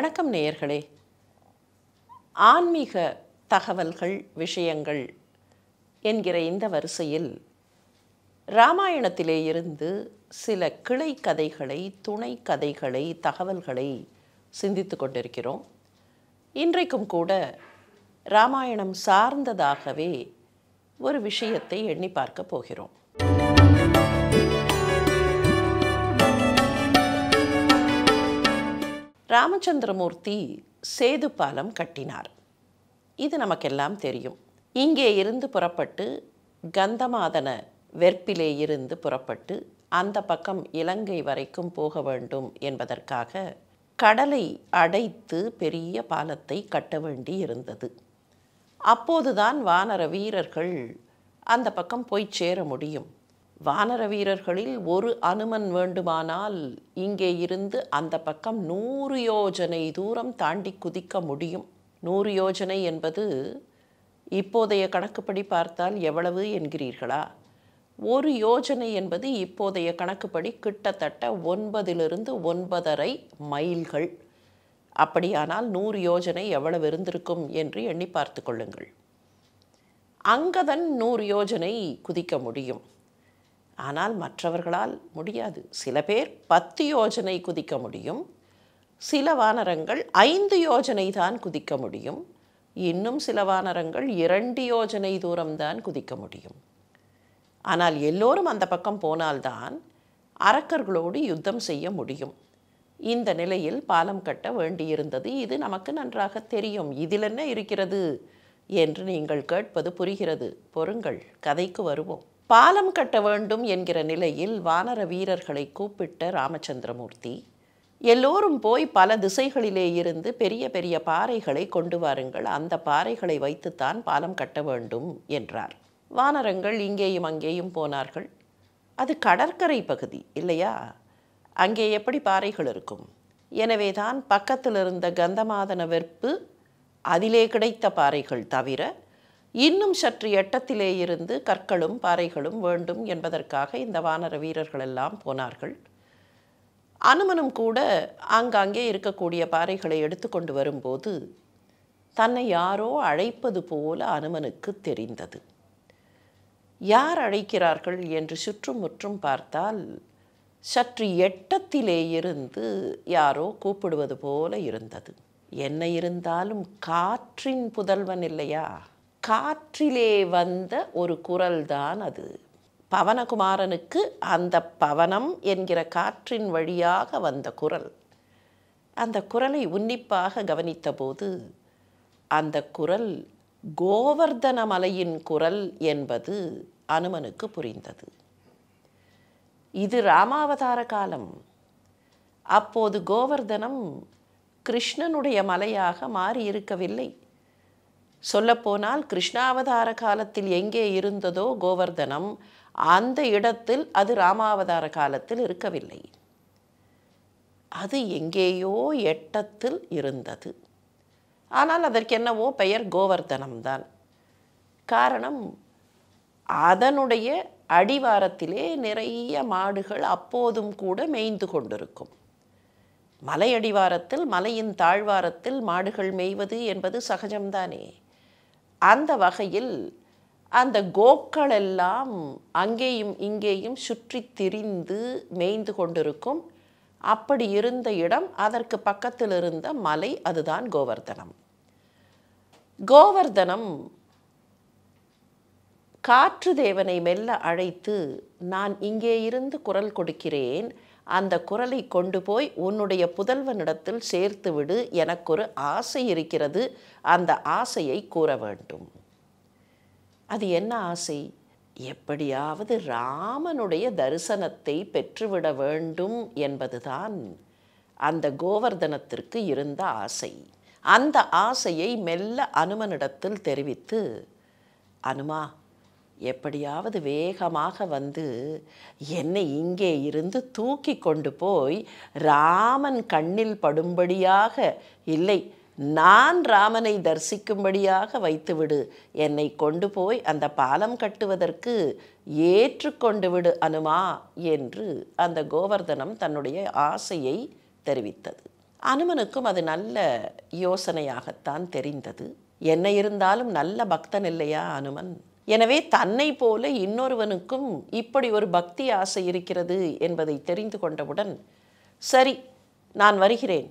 வணக்கம் நேயர்களே ஆன்மீக தகவல்கள் விஷயங்கள் என்கிற இந்த வரிசையில் இராமாயணத்திலே இருந்து சில கிளை கதைகளை துணை கதைகளை தகவல்களை சிந்தித்து கொண்டிருக்கிறோம் இன்றைக்கும் கூட இராமாயணம் சார்ந்ததாகவே ஒரு விஷயத்தை எண்ணி பார்க்க போகிறோம் ராமச்சந்திரமூர்த்தி சேது பாலம் கட்டினார் இது நமக்கெல்லாம் தெரியும் இங்கே இருந்து புறப்பட்டு கந்தமாதன வெற்பிலே இருந்து புறப்பட்டு அந்த பக்கம் இலங்கை வரைக்கும் போக வேண்டும் என்பதற்காக கடலை அடைத்து பெரிய பாலத்தை கட்ட வேண்டி இருந்தது அப்போதுதான் வானர வீரர்கள் அந்த பக்கம் போய் சேர முடியும் வானர வீரர்களில் ஒரு அனுமன் வேண்டுமானால் இங்கே இருந்து அந்த பக்கம் நூறு யோஜனை தூரம் தாண்டி குதிக்க முடியும் நூறு யோஜனை என்பது இப்போதைய கணக்குப்படி பார்த்தால் எவ்வளவு என்கிறீர்களா ஒரு யோஜனை என்பது இப்போதைய கணக்குப்படி கிட்டத்தட்ட ஒன்பதிலிருந்து ஒன்பதரை மைல்கள் அப்படியானால் நூறு யோஜனை எவ்வளவு இருந்திருக்கும் என்று எண்ணி பார்த்து கொள்ளுங்கள் அங்கதன் நூறு யோஜனை குதிக்க முடியும் ஆனால் மற்றவர்களால் முடியாது சில பேர் பத்து யோஜனை குதிக்க முடியும் சில வானரங்கள் ஐந்து யோஜனை தான் குதிக்க முடியும் இன்னும் சில வானரங்கள் இரண்டு யோஜனை தூரம்தான் குதிக்க முடியும் ஆனால் எல்லோரும் அந்த பக்கம் போனால்தான் அரக்கர்களோடு யுத்தம் செய்ய முடியும் இந்த நிலையில் பாலம் கட்ட வேண்டியிருந்தது இது நமக்கு நன்றாக தெரியும் இதில் என்ன இருக்கிறது என்று நீங்கள் கேட்பது புரிகிறது பொருங்கள் கதைக்கு வருவோம் பாலம் கட்ட வேண்டும் என்கிற நிலையில் வானர வீரர்களை கூப்பிட்ட ராமச்சந்திரமூர்த்தி எல்லோரும் போய் பல திசைகளிலே இருந்து பெரிய பெரிய பாறைகளை கொண்டு வாருங்கள் அந்த பாறைகளை வைத்துத்தான் பாலம் கட்ட வேண்டும் என்றார் வானரங்கள் இங்கேயும் அங்கேயும் போனார்கள் அது கடற்கரை பகுதி இல்லையா அங்கே எப்படி பாறைகள் இருக்கும் எனவே தான் பக்கத்தில் இருந்த கந்தமாதன வெற்பு அதிலே கிடைத்த பாறைகள் தவிர இன்னும் சற்று எட்டத்திலே இருந்து கற்களும் பாறைகளும் வேண்டும் என்பதற்காக இந்த வானர வீரர்கள் எல்லாம் போனார்கள் அனுமனும் கூட ஆங்காங்கே இருக்கக்கூடிய பாறைகளை எடுத்துக்கொண்டு வரும்போது தன்னை யாரோ அழைப்பது போல அனுமனுக்கு தெரிந்தது யார் அழைக்கிறார்கள் என்று சுற்றுமுற்றும் பார்த்தால் சற்று எட்டத்திலே இருந்து யாரோ கூப்பிடுவது போல இருந்தது என்ன இருந்தாலும் காற்றின் புதல்வன் இல்லையா காற்றிலே வந்த ஒரு குரல் தான் அது பவனகுமாரனுக்கு அந்த பவனம் என்கிற காற்றின் வழியாக வந்த குரல் அந்த குரலை உன்னிப்பாக கவனித்தபோது அந்த குரல் கோவர்தன மலையின் குரல் என்பது அனுமனுக்கு புரிந்தது இது ராமாவதார காலம் அப்போது கோவர்தனம் கிருஷ்ணனுடைய மலையாக மாறியிருக்கவில்லை சொல்லப்போனால் கிருஷ்ணாவதார காலத்தில் எங்கே இருந்ததோ கோவர்தனம் அந்த இடத்தில் அது ராமாவதார காலத்தில் இருக்கவில்லை அது எங்கேயோ எட்டத்தில் இருந்தது ஆனால் அதற்கு என்னவோ பெயர் கோவர்தனம்தான் காரணம் அதனுடைய அடிவாரத்திலே நிறைய மாடுகள் அப்போதும் கூட மேய்ந்து கொண்டிருக்கும் மலையடிவாரத்தில் மலையின் தாழ்வாரத்தில் மாடுகள் மேய்வது என்பது சகஜம்தானே அந்த வகையில் அந்த கோக்கள் எல்லாம் அங்கேயும் இங்கேயும் சுற்றி திரிந்து மேய்ந்து கொண்டிருக்கும் அப்படி இருந்த இடம் அதற்கு பக்கத்தில் இருந்த மலை அதுதான் கோவர்தனம் கோவர்தனம் காற்று தேவனை மெல்ல அழைத்து நான் இங்கே இருந்து குரல் கொடுக்கிறேன் அந்த குரலை கொண்டு போய் உன்னுடைய புதல்வனிடத்தில் சேர்த்து விடு எனக்கொரு ஆசை இருக்கிறது அந்த ஆசையை கூற வேண்டும் அது என்ன ஆசை எப்படியாவது ராமனுடைய தரிசனத்தை பெற்றுவிட வேண்டும் என்பதுதான் அந்த கோவர்தனத்திற்கு இருந்த ஆசை அந்த ஆசையை மெல்ல அனுமனிடத்தில் தெரிவித்து அனுமா எப்படியாவது வேகமாக வந்து என்னை இங்கே இருந்து தூக்கி கொண்டு போய் ராமன் கண்ணில் படும்படியாக இல்லை நான் ராமனை தரிசிக்கும்படியாக வைத்துவிடு என்னை கொண்டு போய் அந்த பாலம் கட்டுவதற்கு ஏற்றுக்கொண்டு விடு அனுமா என்று அந்த கோவர்தனம் தன்னுடைய ஆசையை தெரிவித்தது அனுமனுக்கும் அது நல்ல யோசனையாகத்தான் தெரிந்தது என்ன இருந்தாலும் நல்ல பக்தன் இல்லையா அனுமன் எனவே தன்னை போல இன்னொருவனுக்கும் இப்படி ஒரு பக்தி ஆசை இருக்கிறது என்பதை தெரிந்து கொண்டவுடன் சரி நான் வருகிறேன்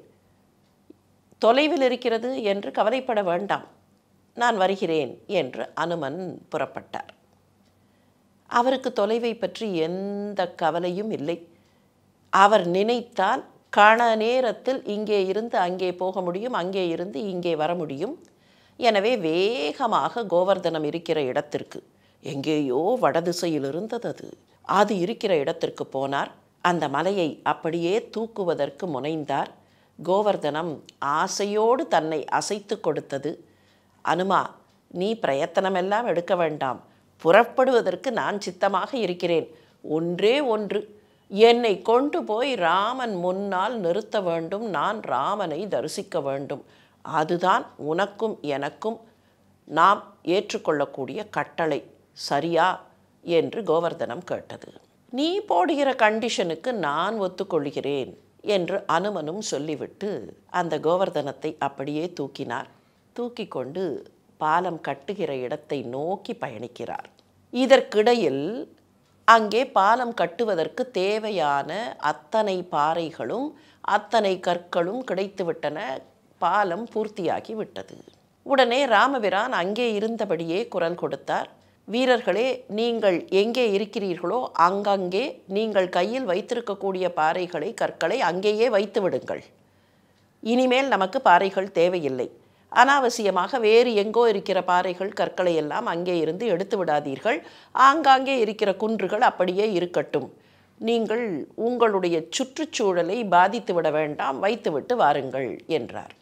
தொலைவில் இருக்கிறது என்று கவலைப்பட வேண்டாம் நான் வருகிறேன் என்று அனுமன் புறப்பட்டார் அவருக்கு தொலைவை பற்றி எந்த கவலையும் இல்லை அவர் நினைத்தால் கண நேரத்தில் இங்கே இருந்து அங்கே போக முடியும் அங்கே இருந்து இங்கே வர முடியும் எனவே வேகமாக கோவர்தனம் இருக்கிற இடத்திற்கு எங்கேயோ வடதிசையில் இருந்தது அது அது இருக்கிற இடத்திற்கு போனார் அந்த மலையை அப்படியே தூக்குவதற்கு முனைந்தார் கோவர்தனம் ஆசையோடு தன்னை அசைத்து கொடுத்தது அனுமா நீ பிரயத்தனமெல்லாம் எடுக்க வேண்டாம் புறப்படுவதற்கு நான் சித்தமாக இருக்கிறேன் ஒன்றே ஒன்று என்னை கொண்டு போய் ராமன் முன்னால் நிறுத்த வேண்டும் நான் ராமனை தரிசிக்க வேண்டும் அதுதான் உனக்கும் எனக்கும் நாம் ஏற்றுக்கொள்ளக்கூடிய கட்டளை சரியா என்று கோவர்தனம் கேட்டது நீ போடுகிற கண்டிஷனுக்கு நான் ஒத்துக்கொள்கிறேன் என்று அனுமனும் சொல்லிவிட்டு அந்த கோவர்தனத்தை அப்படியே தூக்கினார் தூக்கி கொண்டு பாலம் கட்டுகிற இடத்தை நோக்கி பயணிக்கிறார் இதற்கிடையில் அங்கே பாலம் கட்டுவதற்கு தேவையான அத்தனை பாறைகளும் அத்தனை கற்களும் கிடைத்துவிட்டன பாலம் பூர்த்தியாகி விட்டது உடனே ராமபிரான் அங்கே இருந்தபடியே குரல் கொடுத்தார் வீரர்களே நீங்கள் எங்கே இருக்கிறீர்களோ அங்கங்கே நீங்கள் கையில் வைத்திருக்கக்கூடிய பாறைகளை கற்களை அங்கேயே வைத்து விடுங்கள் இனிமேல் நமக்கு பாறைகள் தேவையில்லை அனாவசியமாக வேறு எங்கோ இருக்கிற பாறைகள் கற்களை எல்லாம் அங்கே இருந்து எடுத்து விடாதீர்கள் ஆங்காங்கே இருக்கிற குன்றுகள் அப்படியே இருக்கட்டும் நீங்கள் உங்களுடைய சுற்றுச்சூழலை பாதித்து விட வேண்டாம் வைத்துவிட்டு வாருங்கள் என்றார்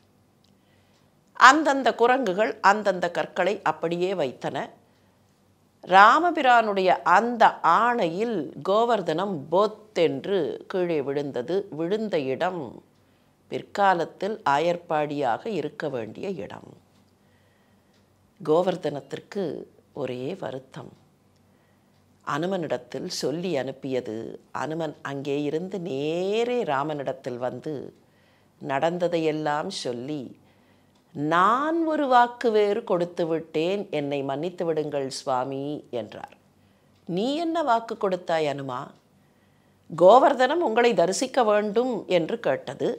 அந்தந்த குரங்குகள் அந்தந்த கற்களை அப்படியே வைத்தன ராமபிரானுடைய அந்த ஆணையில் கோவர்தனம் போத்தென்று கீழே விழுந்தது விழுந்த இடம் பிற்காலத்தில் ஆயர்பாடியாக இருக்க வேண்டிய இடம் கோவர்தனத்திற்கு ஒரே வருத்தம் அனுமனிடத்தில் சொல்லி அனுப்பியது அனுமன் அங்கே இருந்து நேரே ராமனிடத்தில் வந்து நடந்ததையெல்லாம் சொல்லி நான் ஒரு வாக்கு வேறு கொடுத்து விட்டேன் என்னை மன்னித்து விடுங்கள் சுவாமி என்றார் நீ என்ன வாக்கு கொடுத்தாய் அனுமா கோவர்தனம் உங்களை தரிசிக்க வேண்டும் என்று கேட்டது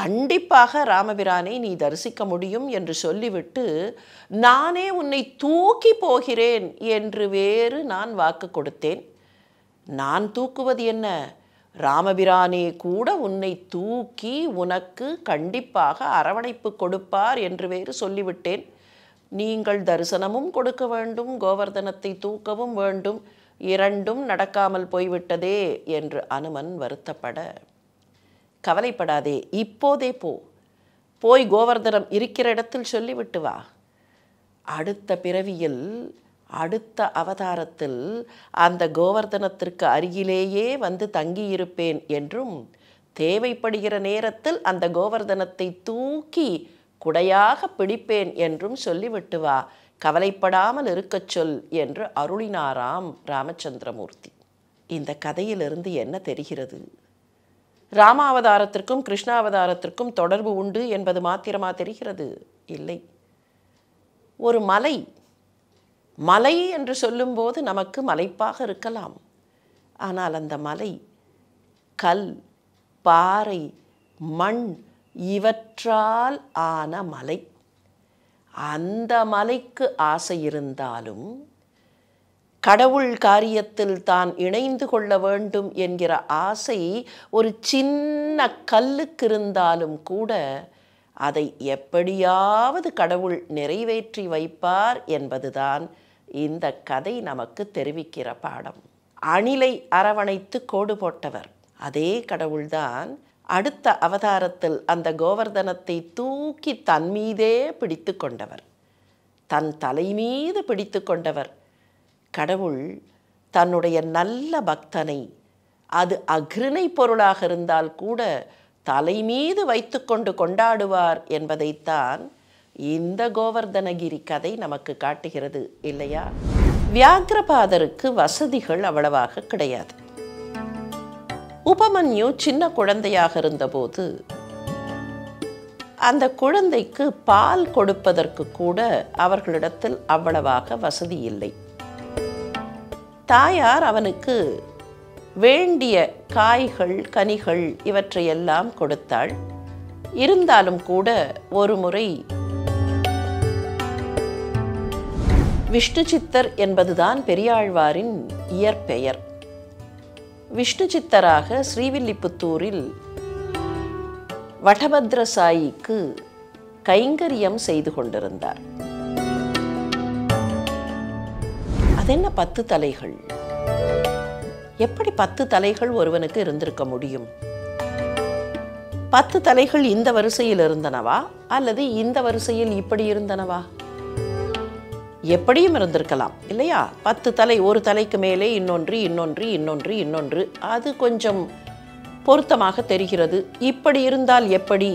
கண்டிப்பாக ராமபிரானை நீ தரிசிக்க முடியும் என்று சொல்லிவிட்டு நானே உன்னை தூக்கி போகிறேன் என்று வேறு நான் வாக்கு கொடுத்தேன் நான் தூக்குவது என்ன ராமபிரானே கூட உன்னை தூக்கி உனக்கு கண்டிப்பாக அரவணைப்பு கொடுப்பார் என்று வேறு சொல்லிவிட்டேன் நீங்கள் தரிசனமும் கொடுக்க வேண்டும் கோவர்தனத்தை தூக்கவும் வேண்டும் இரண்டும் நடக்காமல் போய்விட்டதே என்று அனுமன் வருத்தப்பட கவலைப்படாதே இப்போதே போ போய் கோவர்தனம் இருக்கிற இடத்தில் சொல்லிவிட்டு வா அடுத்த பிறவியில் அடுத்த அவதாரத்தில் அந்த கோவர்தனத்திற்கு அருகிலேயே வந்து தங்கியிருப்பேன் என்றும் தேவைப்படுகிற நேரத்தில் அந்த கோவர்தனத்தை தூக்கி குடையாக பிடிப்பேன் என்றும் சொல்லிவிட்டு வா கவலைப்படாமல் இருக்கச் சொல் என்று அருளினாராம் ராமச்சந்திரமூர்த்தி இந்த கதையிலிருந்து என்ன தெரிகிறது ராமாவதாரத்திற்கும் கிருஷ்ணாவதாரத்திற்கும் தொடர்பு உண்டு என்பது மாத்திரமா தெரிகிறது இல்லை ஒரு மலை மலை என்று சொல்லும்போது நமக்கு மலைப்பாக இருக்கலாம் ஆனால் அந்த மலை கல் பாறை மண் இவற்றால் ஆன மலை அந்த மலைக்கு ஆசை இருந்தாலும் கடவுள் காரியத்தில் தான் இணைந்து கொள்ள வேண்டும் என்கிற ஆசை ஒரு சின்ன கல்லுக்கு இருந்தாலும் கூட அதை எப்படியாவது கடவுள் நிறைவேற்றி வைப்பார் என்பதுதான் இந்த கதை நமக்கு தெரிவிக்கிற பாடம் அணிலை அரவணைத்து கோடு போட்டவர் அதே கடவுள்தான் அடுத்த அவதாரத்தில் அந்த கோவர்தனத்தை தூக்கி தன் மீதே பிடித்து கொண்டவர் தன் தலை மீது பிடித்து கொண்டவர் கடவுள் தன்னுடைய நல்ல பக்தனை அது அக்ரிணை பொருளாக இருந்தால் கூட தலை மீது வைத்து கொண்டு கொண்டாடுவார் என்பதைத்தான் இந்த கோவர்தனகிரி கதை நமக்கு காட்டுகிறது இல்லையா வியாகிரபாதருக்கு வசதிகள் அவ்வளவாக கிடையாது உபமன்யு சின்ன குழந்தையாக இருந்தபோது அந்த குழந்தைக்கு பால் கொடுப்பதற்கு கூட அவர்களிடத்தில் அவ்வளவாக வசதி இல்லை தாயார் அவனுக்கு வேண்டிய காய்கள் கனிகள் இவற்றையெல்லாம் கொடுத்தாள் இருந்தாலும் கூட ஒரு முறை விஷ்ணு சித்தர் என்பதுதான் பெரியாழ்வாரின் இயற்பெயர் விஷ்ணு சித்தராக ஸ்ரீவில்லிபுத்தூரில் வடபத்ரசாயிக்கு கைங்கரியம் செய்து கொண்டிருந்தார் அதென்ன பத்து தலைகள் எப்படி பத்து தலைகள் ஒருவனுக்கு இருந்திருக்க முடியும் பத்து தலைகள் இந்த வரிசையில் இருந்தனவா அல்லது இந்த வரிசையில் இப்படி இருந்தனவா எப்படியும் இருந்திருக்கலாம் இல்லையா பத்து தலை ஒரு தலைக்கு மேலே இன்னொன்று இன்னொன்று இன்னொன்று இன்னொன்று அது கொஞ்சம் பொருத்தமாக தெரிகிறது இப்படி இருந்தால் எப்படி